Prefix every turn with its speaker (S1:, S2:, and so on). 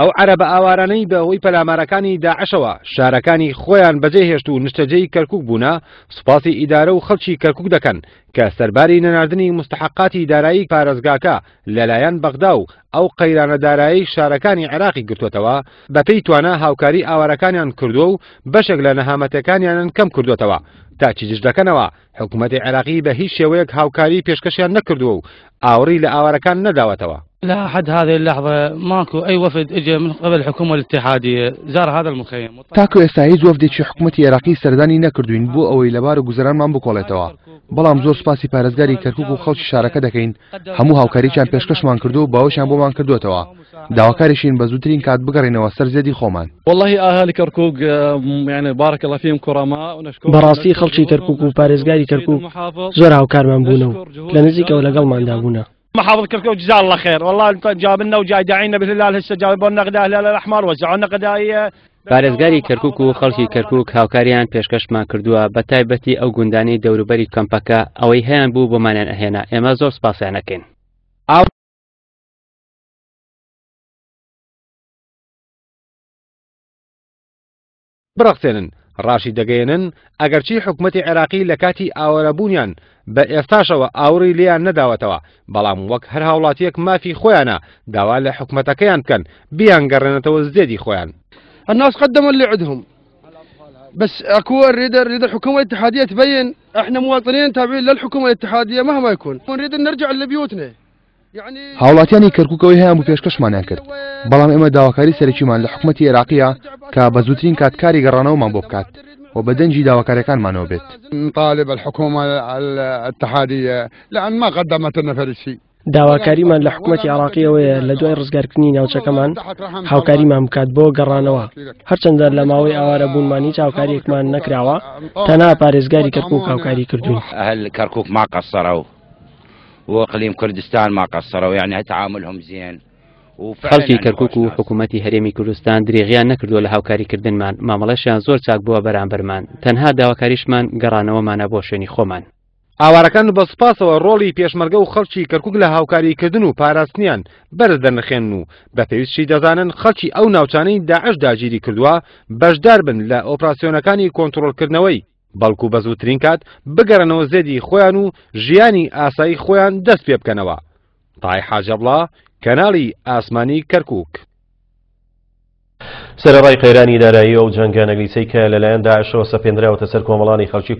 S1: ئەو عەرە بە ئاوارانەی بەەوەی پەلامارەکانی داعشەوە شارەکانی خۆیان بەجێ هێشت و نیشتەجەی کەرکک بوونا سوپاسی ئیدارە و خەڵکی کەرکک دەکەن کە سەرباری نەناردنی مستحقاتی دارایی پارێزگاکە لەلایەن بەغدا و ئەو قەیرانە دارایی شارەکانی عراقی گرتوتەوە بەپی توانە هاوکاری ئاوارەکانیان کردو و بەشێک لە نەهامەتەکانیانن کەم کردوتەوە تا چیجش دەکەنەوە حکوومەتی عراقی بە هیچ شێوەیەک هاوکاری پێشکەشیان نەکردو و ئاوری لە ئاوارەکان نەداوەتەوە لا حد هذه اللحظة ماكو أي وفد اجى من قبل الحكومة الاتحادية زار هذا المخيم
S2: تاكو ئێستا هیچ وەفدێکی حکوومەتتی عێراقی سەردانی نەکردوین بۆ ئەوەی لەبار و گوزەرانمان بکۆڵێتەوە بەڵام زۆر سپاسی پارێزگاری کەرکک و خەڵکی شارەکە دەکەین هەموو هاوکاریان پێشکەشمان کردو و باوەشیان بۆمان کردوێتەوە داواکاریشین بە زووترین کات بگەڕێنەوە سەرزیێدی خۆمان والله ئاهالی کەرکک یعنی بارکە لە فیم کوڕما بەڕاستی خەڵکی کەرکک و پارێزگاری کەرکک زۆر هاوکارمان بوونەوە لە نزیکەوە لەگەڵماندا بوونە
S1: محافظ كركو جزاه الله خير والله انت جاب لنا وجاي داعينا باذن الله هسه جايبون نقد اهل الاحمر وزعوا نقدائيه پارێزگاری کەرکک و خەڵکی کەرکک هاوکاریان پێشکەشمان کردووە بە تایبەتی ئەو گوندانی دەوروبەری کەمپەکە ئەوەی هەیان بوو بۆمانیان ئەهێنا ئێمە زۆر سپاسیانەکەین بڕەخسێنن ڕاشی دەگەێنن ئەگەرچی حکوومەتتی عێراقی لە کاتی ئاوەرەبوونیان بە و ئاوری لیان نەداوەتەوە بەڵام وەک هەر هاوڵاتیەک مافی خۆیانە داوا لە حکوومەتەکەیان بکەن بیانگەڕێنێتەوە زێدی خویان الناس قدما لعدهم بس اكو نريد نريد الحكومه الاتحاديه تبين احنا مواطنين تابعين للحكومه الاتحاديه مهما يكون ونريد
S2: نرجع لبيوتنا هاوڵاتیانی کەرککەوەی هەیە و پێشکەشمانیان کرد بەڵام ئێمە داواکاری سەرکیمان لە حکوومەتتی عێراقیە کە بە زووترین کاتکاری گەڕانەوەمان بۆ بکات وبدنجي داوكاريكان بيت نطالب الحكومة الاتحادية لأن ما قدمت لنا فرشي داواکاریمان لە حکوومەتتی عراقیەوەیە لە دوای ڕزگارکردنی ناوچەکەمان هاوکاریمان بکات بۆ گەڕانەوە هەرچەندە لە ماوەی ئاوارە بوونمانی چاوکاریەکمان نەکراوە تەنا پارێزگاری کەرکک هاوکاری کردوین
S1: هەل کەرکک ما قەسەرە و وإقليم كردستان ما قصروا يعني تعاملهم زين خەڵکی کەرکک و حکوومەتتی هەرێمی کوردستان درێغیان نەکردووە لە هاوکاریکردنمان مامەڵەشیان زۆر چاک بووە بەرامبەرمان تەنها داواکاریشمان گەڕانەوەمانە بۆ شوێنی خۆمان ئاوارەکان بە سپاسەوە ڕۆڵی پێشمەرگە و خەڵکی کەرکک لە هاوکاریکردن و پاراستنیان بەرز دەنرخێن و بە پێویستشی دەزانن خەڵکی ئەو ناوچانەی داعش داگیری کردووە بەشدار بن لە ئۆپراسسیۆنەکانی کۆنتترۆلکردنەوەی بەڵکو بە زووترین کات بگەرنەوە زێدی خۆیان و ژیانی ئاسایی خۆیان دەست پێ بکەنەوە تای حاجەبڵا کەناڵی ئاسمانی کەرکک. سەرڕای قەیرانی دارایی ئەو جەنگە نەگلیسەی کە لەلایەن داعشەوە سەپێنراوەتە سەر کۆمەڵانی خەڵکی